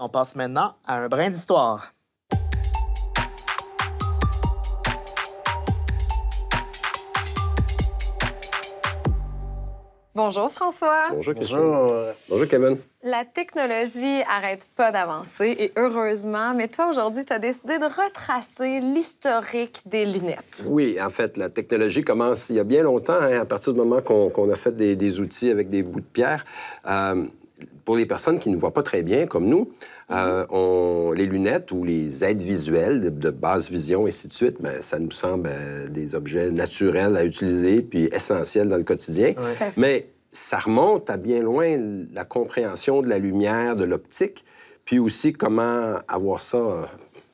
On passe maintenant à un brin d'histoire. Bonjour François. Bonjour Christian. Bonjour. Kevin. La technologie arrête pas d'avancer et heureusement, mais toi aujourd'hui, tu as décidé de retracer l'historique des lunettes. Oui, en fait, la technologie commence il y a bien longtemps, hein, à partir du moment qu'on a fait des, outils avec des bouts de pierre. Euh, pour les personnes qui ne voient pas très bien, comme nous, euh, les lunettes ou les aides visuelles de, basse vision, et ainsi de suite, ben, ça nous semble euh, des objets naturels à utiliser puis essentiels dans le quotidien. Mais ça remonte à bien loin la compréhension de la lumière, de l'optique, puis aussi comment avoir ça euh,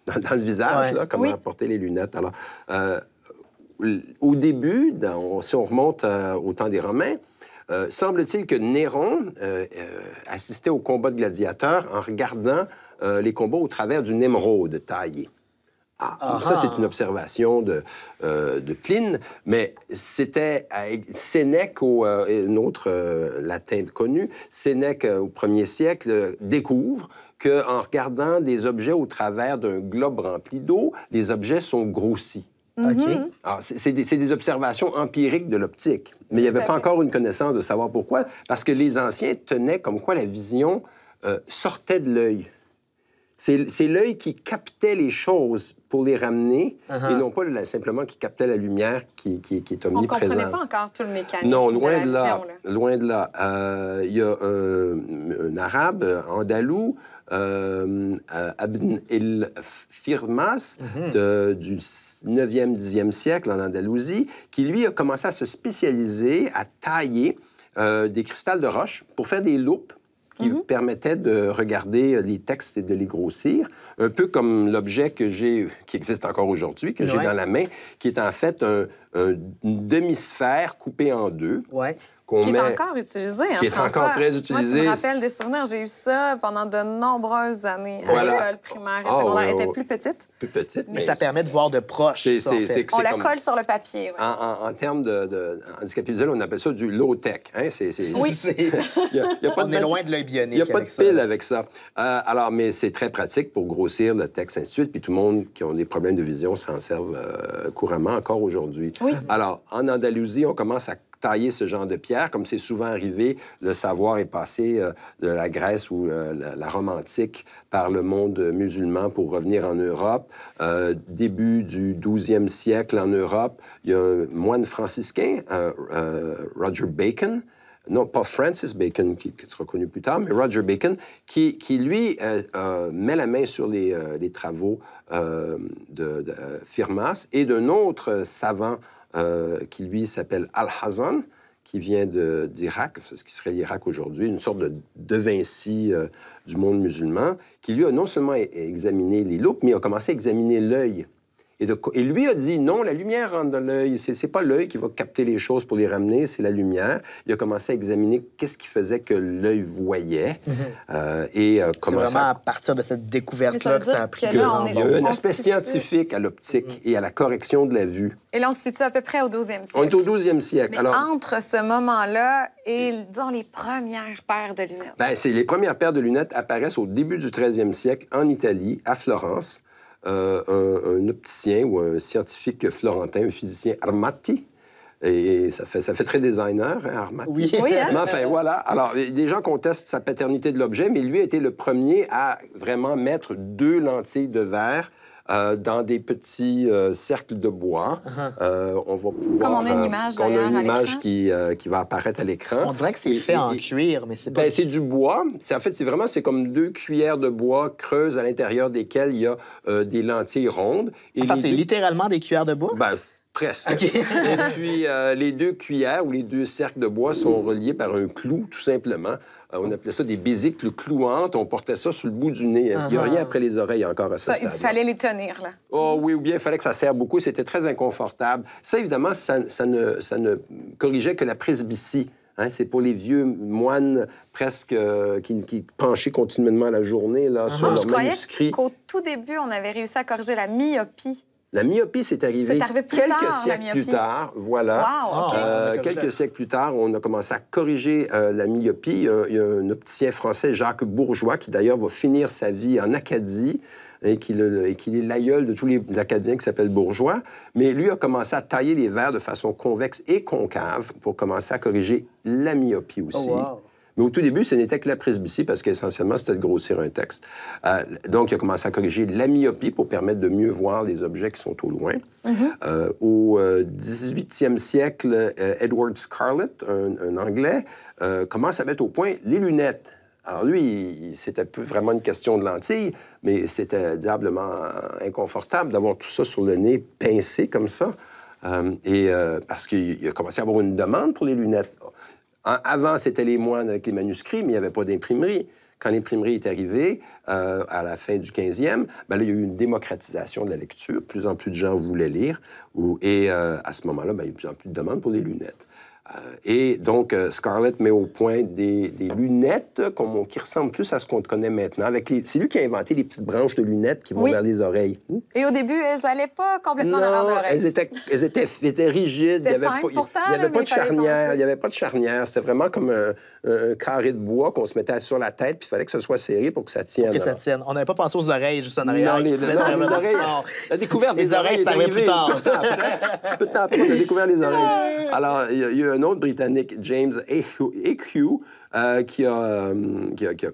dans, le visage, comment porter les lunettes. Alors, au début, si on remonte au temps des Romains, euh, semble-t-il que Néron euh, euh, assistait au combats de gladiateurs en regardant les combats au travers d'une émeraude taillée. Ah, ça, c'est une observation de, Pline, mais c'était Sénèque, un autre latin connu, Sénèque au er siècle, découvre qu'en regardant des objets au travers d'un globe rempli d'eau, les objets sont grossis. Mm-hmm. C'est des, observations empiriques de l'optique, mais il n'y avait pas encore une connaissance de savoir pourquoi, parce que les anciens tenaient comme quoi la vision euh, sortait de l'œil. C'est l'œil qui captait les choses pour les ramener et uh-huh. non pas simplement qui captait la lumière qui, qui, qui est omniprésente. On ne comprenait pas encore tout le mécanisme. Non, loin de, la là, vision, Loin de là. Euh, il y a un arabe, andalou, euh, euh, Abn el Firmas mhm. du 9e, 10e siècle en Andalousie, qui lui a commencé à se spécialiser, à tailler euh, des cristals de roche pour faire des loupes qui mhm. permettaient de regarder euh, les textes et de les grossir, un peu comme l'objet que j'ai, qui existe encore aujourd'hui, que j'ai dans la main, qui est en fait une demi-sphère coupé en deux. Ouais. Hein, qui est encore utilisé Qui est encore très utilisé. Moi, je me rappelle des souvenirs. J'ai eu ça pendant de nombreuses années à l'école primaire et ah, secondaire. Elle était plus petite. Plus petite. Mais, ça permet de voir de proche. On la colle sur le papier. En, termes de, de handicap visuel, on appelle ça du low-tech. Hein? Oui. on est loin de l'œil bionique. Il n'y a pas de pile avec ça. Euh, alors, mais c'est très pratique pour grossir le texte, ainsi de suite. Puis tout le monde qui a des problèmes de vision s'en servent euh, couramment encore aujourd'hui. Oui. Alors, en Andalousie, on commence à tailler ce genre de pierre. Comme c'est souvent arrivé, le savoir est passé euh, de la Grèce ou euh, la, Rome antique par le monde musulman pour revenir en Europe. Euh, début du 12e siècle en Europe, il y a un moine franciscain, Roger Bacon, non pas Francis Bacon, qui, sera connu plus tard, mais Roger Bacon, qui, lui, met la main sur les, travaux de, de, Firmas et d'un autre savant euh, qui lui s'appelle Al-Hazan, qui vient d'Irak, ce qui serait l'Irak aujourd'hui, une sorte de De Vinci euh, du monde musulman, qui lui a non seulement examiné les loupes, mais a commencé à examiner l'œil et, lui a dit non, la lumière rentre dans l'œil. C'est, pas l'œil qui va capter les choses pour les ramener, c'est la lumière. Il a commencé à examiner qu'est-ce qui faisait que l'œil voyait. Mhm. Euh, et euh, C'est vraiment à... partir de cette découverte-là que ça a pris. Que on un aspect scientifique à l'optique mhm. et à la correction de la vue. Et là, on se situe à peu près au 12e siècle. On est au 12e siècle. Mais entre ce moment-là et, dans les premières paires de lunettes. Ben, les premières paires de lunettes apparaissent au début du 13e siècle en Italie, à Florence. Euh, un, opticien ou un scientifique florentin, un physicien Armati, et ça fait, ça fait très designer, hein, Armati. Hein? enfin, voilà. Alors, des gens contestent sa paternité de l'objet, mais lui a été le premier à vraiment mettre deux lentilles de verre euh, dans des petits euh, cercles de bois. Uh-huh. Euh, on va pouvoir. Comme on a une image, on a une image qui, qui, va apparaître à l'écran. On dirait que c'est fait en cuir, mais c'est ben, pas. Ben, c'est du bois. En fait, c'est vraiment c'est comme deux cuillères de bois creuses à l'intérieur desquelles il y a des lentilles rondes. Et c'est littéralement des cuillères de bois? Ben, Presque. et puis, les deux cuillères ou les deux cercles de bois sont reliés par un clou, tout simplement. Ah, on appelait ça des bésicles clouantes. On portait ça sur le bout du nez. Il n'y a rien après les oreilles encore à ce Il fallait les tenir, là. Oh oui, ou bien il fallait que ça serre beaucoup. C'était très inconfortable. Ça, évidemment, ça, ne, corrigeait que la presbytie. Hein. c'est pour les vieux moines presque euh, qui, penchaient continuellement la journée là, sur leurs manuscrits. Qu'au tout début, on avait réussi à corriger la myopie. La myopie, c'est arrivé, quelques siècles plus tard. Voilà. Ah, euh, quelques siècles plus tard, on a commencé à corriger euh, la myopie. Euh, il y a un opticien français, Jacques Bourgeois, qui d'ailleurs va finir sa vie en Acadie et qui, est l'aïeul de tous les Acadiens qui s'appellent Bourgeois. Mais lui a commencé à tailler les verres de façon convexe et concave pour commencer à corriger la myopie oh, aussi. Mais au tout début, ce n'était que la presbytie parce qu'essentiellement, c'était de grossir un texte. Euh, donc, il a commencé à corriger la myopie pour permettre de mieux voir les objets qui sont au loin. Mm-hmm. Euh, au 18e euh, siècle, Edward Scarlett, un, Anglais, commence à mettre au point les lunettes. Alors lui, c'était plus vraiment une question de lentilles, mais c'était diablement inconfortable d'avoir tout ça sur le nez pincé comme ça. et parce qu'il a commencé à avoir une demande pour les lunettes. Avant, c'était les moines avec les manuscrits, mais il n'y avait pas d'imprimerie. Quand l'imprimerie est arrivée euh, à la fin du 15e, ben il y a eu une démocratisation de la lecture. Plus en plus de gens voulaient lire. et euh, à ce moment-là, ben, il y a eu plus en plus de demandes pour des lunettes. Euh, et donc, euh, Scarlett met au point des, lunettes qui ressemblent plus à ce qu'on connaît maintenant. c'est lui qui a inventé les petites branches de lunettes qui vont vers les oreilles. Et au début, elles n'allaient pas complètement dans vers l'oreille. Elles étaient, elles étaient, rigides. Il n'y avait, il y avait pas de charnière. Il n'y avait pas de charnière. C'était vraiment comme un, carré de bois qu'on se mettait sur la tête, puis il fallait que ce soit serré pour que ça tienne. On n'avait pas pensé aux oreilles juste en arrière. Non, les, les oreilles. La découverte des oreilles, c'est arrivé plus tard. Peu de temps après, on a découvert les oreilles. Alors, il un autre Britannique, James EQ, euh, euh, qui, a, qui, qui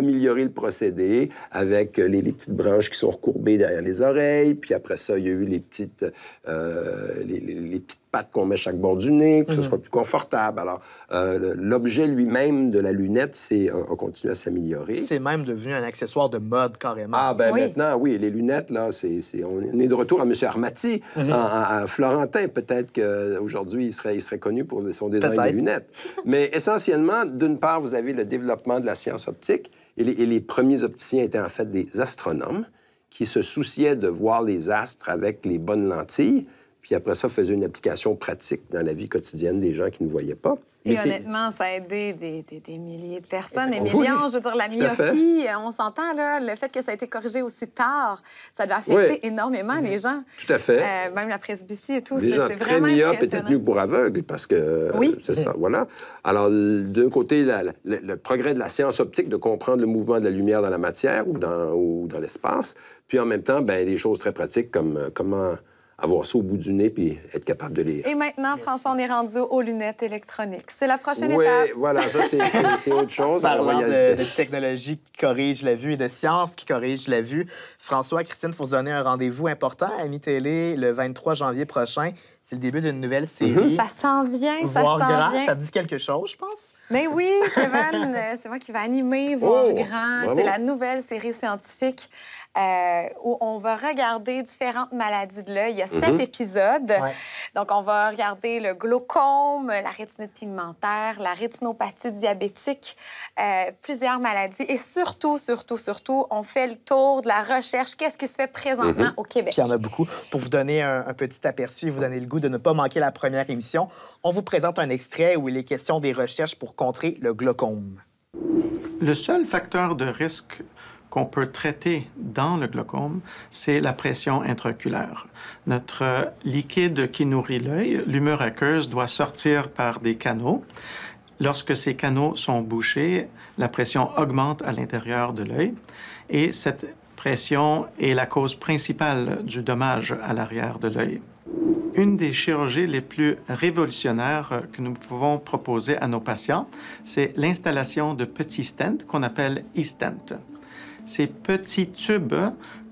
le procédé avec les, petites branches qui sont recourbées derrière les oreilles. Puis après ça, il y a eu les petites, euh, les petites qu'on met chaque bord du nez, que ce mhm. soit plus confortable. Alors, euh, l'objet lui-même de la lunette c'est, a euh, continué à s'améliorer. C'est même devenu un accessoire de mode, carrément. Ah, ben maintenant, oui, les lunettes, là, c'est, on est de retour à M. Armati, à, mhm. Florentin. Peut-être qu'aujourd'hui, il serait, il serait connu pour son design de lunettes. Mais essentiellement, d'une part, vous avez le développement de la science optique. et les premiers opticiens étaient en fait des astronomes qui se souciaient de voir les astres avec les bonnes lentilles puis après ça, faisait une application pratique dans la vie quotidienne des gens qui ne voyaient pas. honnêtement, ça a aidé des, milliers de personnes, des millions. Je veux dire, la myopie, euh, on s'entend, là, le fait que ça ait été corrigé aussi tard, ça doit affecter énormément les gens. Tout à fait. Euh, même la presbytie et tout, c'est vraiment très myopes était tenu pour aveugle parce que... Euh, c'est ça, voilà. Alors, d'un côté, le, progrès de la science optique, de comprendre le mouvement de la lumière dans la matière ou dans, dans l'espace, puis en même temps, ben, des choses très pratiques comme comment avoir ça au bout du nez puis être capable de lire. Et maintenant, François, on est rendu aux lunettes électroniques. C'est la prochaine étape. Oui, voilà, ça, c'est autre chose. Parlant de, de technologie qui corrige la vue et de science qui corrige la vue, François, Christine, il faut se donner un rendez-vous important à ami le 23 janvier prochain. C'est le début d'une nouvelle série. Mhm. Ça s'en vient, ça s'en grand, ça dit quelque chose, je pense. Mais oui, Kevin, euh, c'est moi qui vais animer oh! Voir grand. C'est la nouvelle série scientifique euh, où on va regarder différentes maladies de l'œil. Il y a sept mhm. épisodes. Donc, on va regarder le glaucome, la rétinite pigmentaire, la rétinopathie diabétique, euh, plusieurs maladies. Et surtout, surtout, surtout, on fait le tour de la recherche. Qu'est-ce qui se fait présentement mhm. au Québec? il y en a beaucoup. Pour vous donner un, un petit aperçu et vous donner le goût de ne pas manquer la première émission, on vous présente un extrait où il est question des recherches pour contrer le glaucome. Le seul facteur de risque qu'on peut traiter dans le glaucome, c'est la pression intraoculaire. Notre liquide qui nourrit l'œil, l'humeur aqueuse, doit sortir par des canaux. Lorsque ces canaux sont bouchés, la pression augmente à l'intérieur de l'œil et cette pression est la cause principale du dommage à l'arrière de l'œil. Une des chirurgies les plus révolutionnaires euh, que nous pouvons proposer à nos patients, c'est l'installation de petits stents qu'on appelle e-stents. Ces petits tubes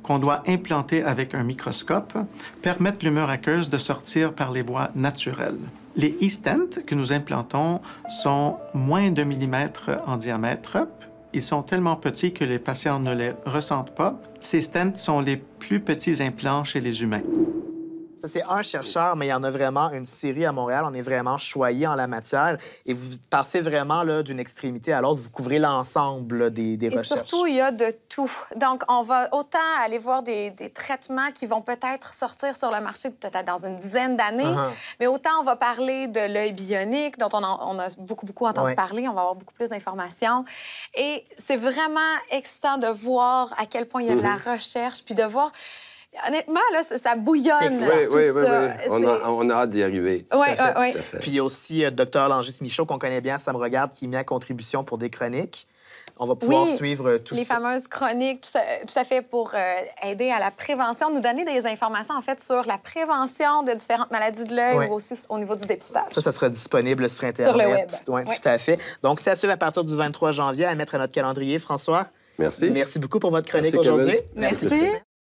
qu'on doit implanter avec un microscope permettent l'humeur aqueuse de sortir par les voies naturelles. Les e-stents que nous implantons sont moins de millimètre en diamètre. Ils sont tellement petits que les patients ne les ressentent pas. Ces stents sont les plus petits implants chez les humains c'est un chercheur, mais il y en a vraiment une série à Montréal. On est vraiment choyé en la matière. Et vous passez vraiment d'une extrémité à l'autre. Vous couvrez l'ensemble des, recherches. surtout, il y a de tout. Donc, on va autant aller voir des, traitements qui vont peut-être sortir sur le marché peut-être dans une dizaine d'années, uh-huh. mais autant on va parler de l'œil bionique, dont on, a beaucoup, beaucoup entendu parler. On va avoir beaucoup plus d'informations. Et c'est vraiment excitant de voir à quel point il y a de la mm-hmm. recherche, puis de voir honnêtement, là, ça, bouillonne. Oui, oui, On a, hâte d'y arriver. Oui, oui, oui. Puis aussi, euh, docteur Langis Michaud, qu'on connaît bien, ça me regarde, qui met à contribution pour des chroniques. On va pouvoir suivre euh, tout les fameuses chroniques, tout à, fait pour euh, aider à la prévention, nous donner des informations en fait sur la prévention de différentes maladies de l'œil ou aussi au niveau du dépistage. Ça, ça sera disponible sur Internet. Sur le web. oui. Tout à fait. Donc, ça à suivre à partir du 23 janvier à mettre à notre calendrier, François. Merci. Merci beaucoup pour votre chronique aujourd'hui. Merci.